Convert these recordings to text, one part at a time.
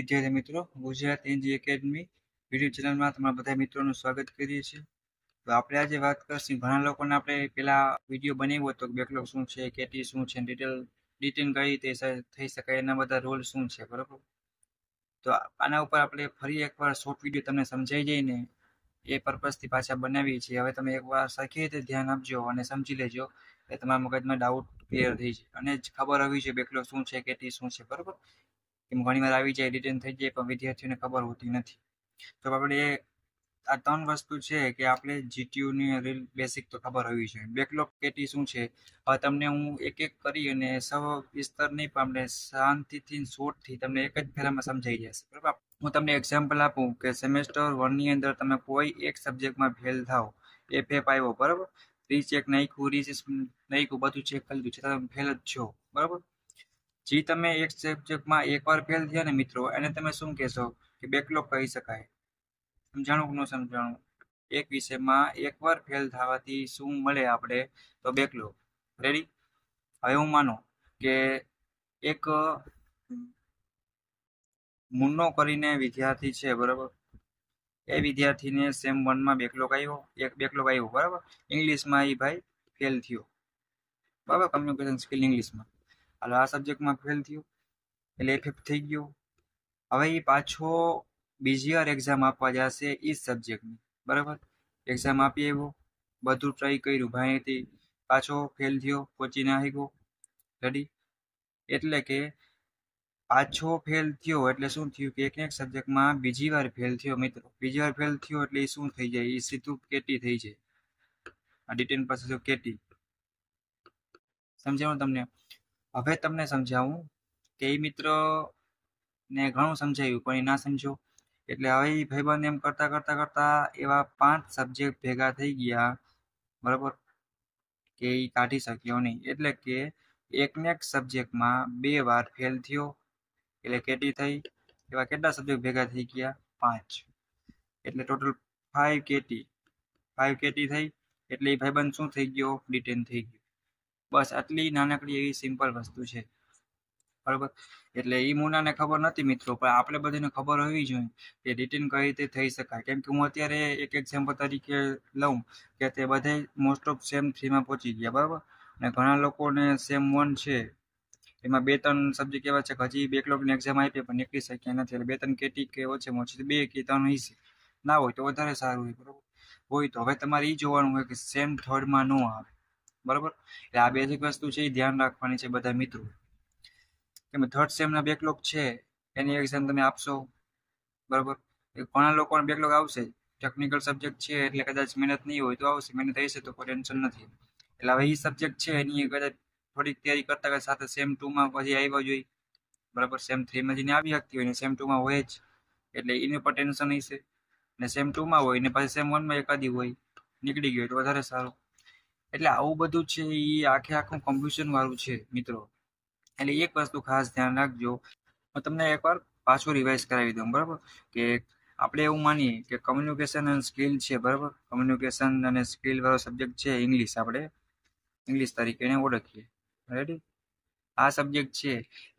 વિદ્યાર્થી મિત્રો Gujarat NG academy YouTube ચેનલમાં તમારા બધા મિત્રોનું સ્વાગત કરીએ છીએ તો આપણે આજે વાત કરશું ઘણા લોકોને આપણે પહેલાં વિડીયો બનાવ્યો હતો બેકલોગ શું છે કેટી શું છે ડિટેલ ડિટેલ કઈ રીતે થઈ શકાય એના બધા રોલ શું છે બરાબર તો આના ઉપર આપણે ફરી એકવાર શોર્ટ વિડીયો તમને સમજાઈ જઈને એ પર્પઝથી પાછા બનાવીએ છીએ હવે તમે એકવાર સરખી રીતે ધ્યાન આપજો અને સમજી લેજો એ તમારા મગજમાં ડાઉટ ક્લિયર થઈ જાય અને ખબર હોવી છે બેકલોગ શું છે કેટી શું છે બરાબર એમ ઘણી વાર આવી જાય રિટર્ન થઈ જાય પણ વિદ્યાર્થીઓને ખબર હોતી નથી તો આપણે આ ત્રણ વસ્તુ છે કે આપણે જીટીયુની રીલ બેસિક તો ખબર હોવી જોઈએ બેકલોગ કેટી શું છે હવે તમને હું એક એક કરી અને સૌ વિસ્તાર નહીં પણ આપણે શાંતિથી શોર્ટથી તમને એક જ ફેરામાં સમજાઈ જશે બરાબર હું તમને એક્ઝામ્પલ આપું કે સેમેસ્ટર વનની અંદર તમે કોઈ એક સબ્જેક્ટમાં ફેલ થાવ એફ એફ આવ્યો બરાબર રીચેક નાખ્યું રીચેક નાખ્યું બધું ચેક કરી દીધું છે તમે ફેલ જ છો બરાબર જી તમે એક સબ્જેક્ટમાં એકવાર ફેલ થયા ને મિત્રો એને તમે શું કહેશો કે બેકલોગ કહી શકાય સમજાણું કે ન સમજાણું એક વિષયમાં એકવાર ફેલ થવાથી શું મળે આપણે તો બેકલોગ રેડી હવે હું માનો કે એક મુન્નો કરીને વિદ્યાર્થી છે બરાબર એ વિદ્યાર્થીને સેમ વનમાં બેકલોગ આવ્યો એક બેકલોગ આવ્યો બરાબર ઇંગ્લિશમાં એ ભાઈ ફેલ થયો બરાબર કમ્યુનિકેશન સ્કિલ ઇંગ્લિશમાં હાલો આ સબ્જેક્ટમાં ફેલ થયું એટલે એ થઈ ગયું હવે એ પાછો બીજી વાર એક્ઝામ આપવા જશે એ જ સબ્જેક્ટની બરાબર એક્ઝામ આપી આવ્યો બધું ટ્રાય કર્યું ભાઈથી પાછો ફેલ થયો પહોંચી ના ગયો રેડી એટલે કે પાછો ફેલ થયો એટલે શું થયું કે એક એક સબ્જેક્ટમાં બીજી વાર ફેલ થયો મિત્રો બીજી વાર ફેલ થયો એટલે એ શું થઈ જાય એ સીધું કેટી થઈ જાય આ ડિટેન પાસે કેટી સમજાવું તમને હવે તમને સમજાવું કે એ મિત્ર ને ઘણું સમજાયું પણ એ ના સમજો એટલે હવે એ ભાઈબંધ એમ કરતા કરતા કરતાં એવા પાંચ સબ્જેક્ટ ભેગા થઈ ગયા બરાબર કે એ કાઢી શક્યો નહીં એટલે કે એકને એક સબ્જેક્ટમાં બે વાર ફેલ થયો એટલે કેટી થઈ એવા કેટલા સબ્જેક્ટ ભેગા થઈ ગયા પાંચ એટલે total five KT five KT થઈ એટલે એ ભાઈબંધ શું થઈ ગયો ડિટેન થઈ ગયો બસ આટલી નાનકડી એવી સિમ્પલ વસ્તુ છે બરાબર એટલે એ મુનાને ખબર નથી મિત્રો પણ આપણે બધાને ખબર હોવી જોઈએ કે રિટર્ન કઈ રીતે થઈ શકાય કેમ કે હું અત્યારે એક એક્ઝામ્પલ તરીકે લઉં કે તે બધે મોસ્ટ ઓફ સેમ થ્રીમાં પહોંચી ગયા બરાબર અને ઘણા લોકોને સેમ વન છે એમાં બે ત્રણ સબ્જેક્ટ એવા છે કે હજી બેકલોગની એક્ઝામ આપી પણ નીકળી શક્યા નથી એટલે બે ત્રણ કેટી કે ઓછે ઓછી બે કે ત્રણ હશે ના હોય તો વધારે સારું હોય બરાબર હોય તો હવે તમારે એ જોવાનું હોય કે સેમ થર્ડમાં ન આવે બરાબર એટલે આ બેઝિક વસ્તુ છે એ ધ્યાન રાખવાની છે બધા મિત્રો કેમ થર્ડ સેમના બેકલોગ છે એની એક્ઝામ તમે આપશો બરાબર ઘણા લોકોને બેકલોગ આવશે ટેકનિકલ સબ્જેક્ટ છે એટલે કદાચ મહેનત નહીં હોય તો આવશે મહેનત હશે તો કોઈ ટેન્શન નથી એટલે હવે એ સબ્જેક્ટ છે એની કદાચ થોડીક તૈયારી કરતા કરતા સાથે સેમ ટુમાં પછી આવ્યા જોઈએ બરાબર સેમ થ્રીમાં જેને આવી શકતી હોય ને સેમ ટુમાં હોય જ એટલે એની પણ ટેન્શન હશે ને સેમ ટુમાં હોય ને પછી સેમ વનમાં એકાદી હોય નીકળી ગયો તો વધારે સારું એટલે આવું બધું છે એ આખે આખું કન્ફ્યુઝન વાળું છે મિત્રો એટલે એક વસ્તુ ખાસ ધ્યાન રાખજો હું તમને એકવાર પાછું રિવાઇઝ કરાવી દઉં બરાબર કે આપણે એવું માનીએ કે કમ્યુનિકેશન અને સ્કિલ છે બરાબર કમ્યુનિકેશન અને સ્કિલ વાળો સબ્જેક્ટ છે ઇંગ્લિશ આપણે ઇંગ્લિશ તરીકે એને ઓળખીએ રેડી આ સબ્જેક્ટ છે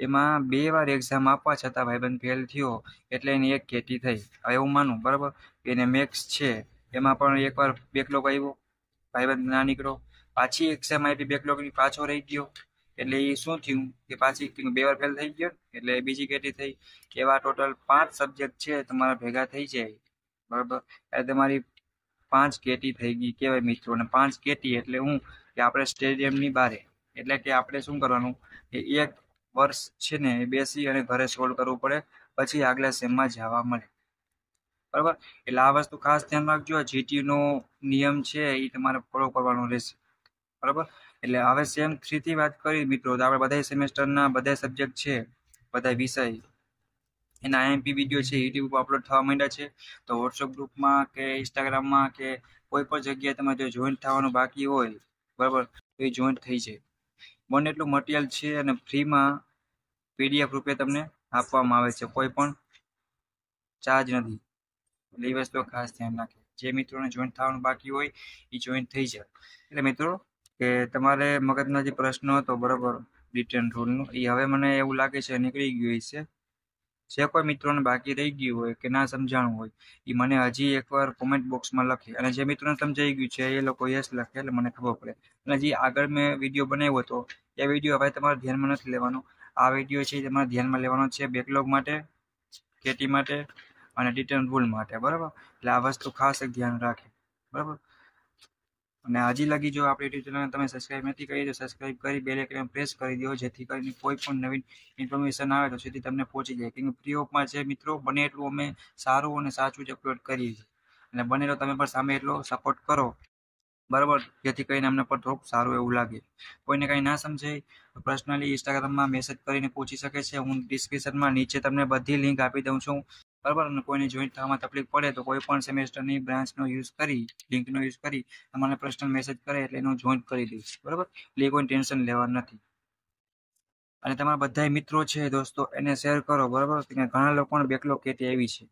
એમાં બે વાર એક્ઝામ આપવા છતાં ભાઈબંધ ફેલ થયો એટલે એની એક ખેતી થઈ હવે એવું માનું બરાબર એને મેક્સ છે એમાં પણ એકવાર બેકલોગ આવ્યો ભાઈબંધ ના નીકળો પાછી એક્ઝામ આપી બેકલોગની પાછો રહી ગયો એટલે એ શું થયું કે પાછી બે વાર ફેલ થઈ ગયો એટલે બીજી કેટી થઈ એવા ટોટલ પાંચ સબ્જેક્ટ છે તમારા ભેગા થઈ જાય બરાબર એટલે તમારી પાંચ કેટી થઈ ગઈ કહેવાય મિત્રો અને પાંચ કેટી એટલે હું કે આપણે સ્ટેડિયમની બારે એટલે કે આપણે શું કરવાનું કે એક વર્ષ છે ને બેસી અને ઘરે સોલ્વ કરવું પડે પછી આગલા સેમમાં જવા મળે બરાબર એટલે આ વસ્તુ ખાસ ધ્યાન રાખજો જીટીયુનો નિયમ છે એ તમારે ફોલો કરવાનો રહેશે બરાબર એટલે હવે સેમ થ્રીથી વાત કરી મિત્રો તો આપણે બધા સેમેસ્ટરના બધા સબ્જેક્ટ છે બધા વિષય એના આઈએમપી વિડીયો છે યુટ્યુબ ઉપર અપલોડ થવા માંડ્યા છે તો વોટ્સઅપ ગ્રુપમાં કે ઇન્સ્ટાગ્રામમાં કે કોઈ પણ જગ્યાએ તમારે જો જોઈન્ટ થવાનું બાકી હોય બરાબર તો એ જોઈન્ટ થઈ જાય બને એટલું મટીરિયલ છે અને ફ્રીમાં પીડીએફ રૂપે તમને આપવામાં આવે છે કોઈ પણ ચાર્જ નથી એટલે એ ખાસ ધ્યાન રાખે જે મિત્રોને જોઈન થવાનું બાકી હોય એ જોઈન થઈ જાય એટલે મિત્રો કે તમારે મગજનો જે પ્રશ્ન હતો બરાબર રિટર્ન રૂલનું એ હવે મને એવું લાગે છે નીકળી ગયું છે જે કોઈ મિત્રોને બાકી રહી ગયું હોય કે ના સમજાણું હોય એ મને હજી એકવાર કોમેન્ટ બોક્સમાં લખે અને જે મિત્રોને સમજાઈ ગયું છે એ લોકો યસ લખે એટલે મને ખબર પડે અને જે આગળ મેં વિડીયો બનાવ્યો હતો એ વિડીયો હવે તમારે ધ્યાનમાં નથી લેવાનો આ વિડીયો છે તમારે ધ્યાનમાં લેવાનો છે બેકલોગ માટે ખેતી માટે અને રિટર્ન ભૂલ માટે બરાબર એટલે આ વસ્તુ ખાસ ધ્યાન રાખે બરાબર અને હજી લગી જો આપણી ચેનલને તમે સબસ્ક્રાઇબ નથી કરી તો સબસ્ક્રાઇબ કરી બેલ આઇકન પ્રેસ કરી દો જેથી કરીને કોઈ પણ નવીન ઇન્ફોર્મેશન આવે તો સુધી તમને પહોંચી જાય કેમ કે ફ્રી ઓફમાં છે મિત્રો બને એટલું અમે સારું અને સાચું જ અપલોડ કરીએ છીએ અને બનેલો તમે પણ સામે એટલો સપોર્ટ કરો બરાબર જેથી કરીને અમને પણ થોડુંક સારું એવું લાગે કોઈને કંઈ ના સમજાય પર્સનલી ઇન્સ્ટાગ્રામમાં મેસેજ કરીને પૂછી શકે છે હું ડિસ્ક્રિપ્શનમાં નીચે તમને બધી લિંક આપી દઉં છું બરાબર અને કોઈને જોઈન્ટ થવામાં તકલીફ પડે તો કોઈ પણ સેમેસ્ટરની બ્રાન્ચનો યુઝ કરી લિંકનો યુઝ કરી અમારે પર્સનલ મેસેજ કરે એટલે એનું જોઈન્ટ કરી દઈશ બરાબર એટલે કોઈ ટેન્શન લેવા નથી અને તમારા બધા મિત્રો છે દોસ્તો એને શેર કરો બરાબર ઘણા લોકોને બેકલો કેટી આવી છે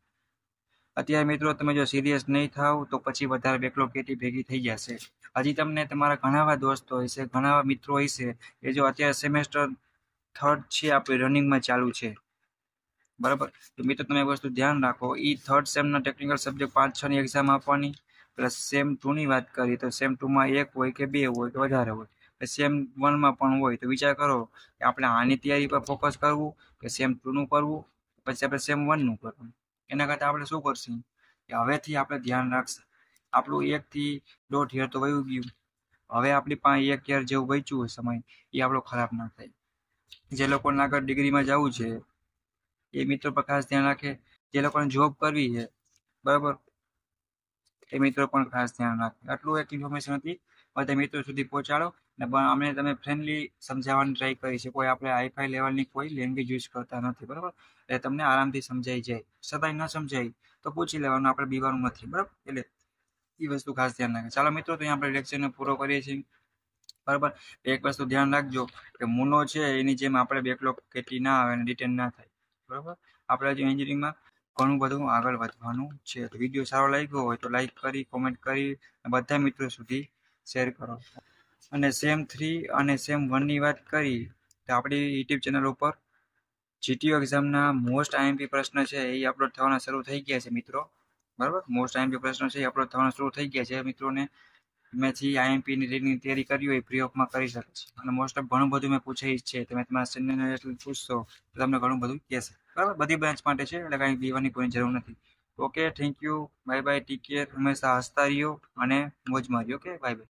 અત્યારે મિત્રો તમે જો સિરિયસ નહીં થાવ તો પછી વધારે બેકલો કેટી ભેગી થઈ જશે હજી તમને તમારા ઘણા દોસ્તો હશે ઘણા મિત્રો હશે એ જો અત્યારે સેમેસ્ટર થર્ડ છે આપણે રનિંગમાં ચાલુ છે બરાબર તો મિત્રો તમે એક વસ્તુ ધ્યાન રાખો એ થર્ડ સેમના ટેકનિકલ સબ્જેક્ટ પાંચ છની એક્ઝામ આપવાની પ્લસ સેમ ટુની વાત કરીએ તો સેમ ટુમાં એક હોય કે બે હોય કે વધારે હોય સેમ વનમાં પણ હોય તો વિચાર કરો કે આપણે આની તૈયારી પર ફોકસ કરવું કે સેમ ટુનું કરવું પછી આપણે સેમ વનનું કરવું એના કરતાં આપણે શું કરશું કે હવેથી આપણે ધ્યાન રાખશું આપણું એકથી દોઢ યર તો વયું ગયું હવે આપણી પાસે એક યર જેવું વહેંચવું હોય સમય એ આપણો ખરાબ ના થાય જે લોકોને આગળ ડિગ્રીમાં જવું છે એ મિત્રો પર ખાસ ધ્યાન રાખે જે લોકોને જોબ કરવી છે બરાબર એ મિત્રો પણ ખાસ ધ્યાન રાખે આટલું એક ઇન્ફોર્મેશન હતી બધા મિત્રો સુધી પહોંચાડો અને અમે તમે ફ્રેન્ડલી સમજાવવાની ટ્રાય કરી છે કોઈ આપણે હાઈફાઈ લેવલની કોઈ લેંગ્વેજ યુઝ કરતા નથી બરાબર એટલે તમને આરામથી સમજાઈ જાય છતાંય ન સમજાય તો પૂછી લેવાનું આપણે બીવાનું નથી બરાબર એટલે એ વસ્તુ ખાસ ધ્યાન રાખે ચાલો મિત્રો તો અહીંયા આપણે લેક્ચરને પૂરો કરીએ છીએ બરાબર એક વસ્તુ ધ્યાન રાખજો કે મુનો છે એની જેમ આપણે બેકલોગ કેટલી ના આવે અને રિટર્ન ના થાય બરાબર આપણે હજી એન્જિનિયરિંગમાં ઘણું બધું આગળ વધવાનું છે તો વિડીયો સારો લાગ્યો હોય તો લાઈક કરી કોમેન્ટ કરી બધા મિત્રો સુધી શેર કરો અને સેમ થ્રી અને સેમ વનની વાત કરી તો આપણી યુટ્યુબ ચેનલ ઉપર જીટીયુ એક્ઝામના મોસ્ટ આઈએમપી પ્રશ્ન છે એ અપલોડ થવાના શરૂ થઈ ગયા છે મિત્રો બરાબર મોસ્ટ આઈએમપી પ્રશ્ન છે એ અપલોડ થવાના શરૂ થઈ ગયા છે મિત્રોને તમે જે આઈએમપીની રેડિંગની તૈયારી કરી હોય પ્રી ઓફમાં કરી શકે છો અને મોસ્ટ ઓફ ઘણું બધું મેં પૂછાઈ છે તમે તમારા સિનિયરને પૂછશો તો તમને ઘણું બધું કહેશે બરાબર બધી બ્રાન્ચ માટે છે એટલે કાંઈ દેવાની કોઈ જરૂર નથી okay thank you bye bye take care હંમેશા હસતા રહ્યો અને મોજ મારી ઓકે બાય બાય